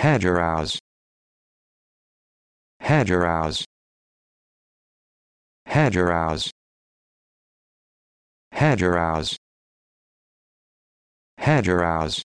Hajarows. Hajarows. Hajarows. Hajarows. Hajarows.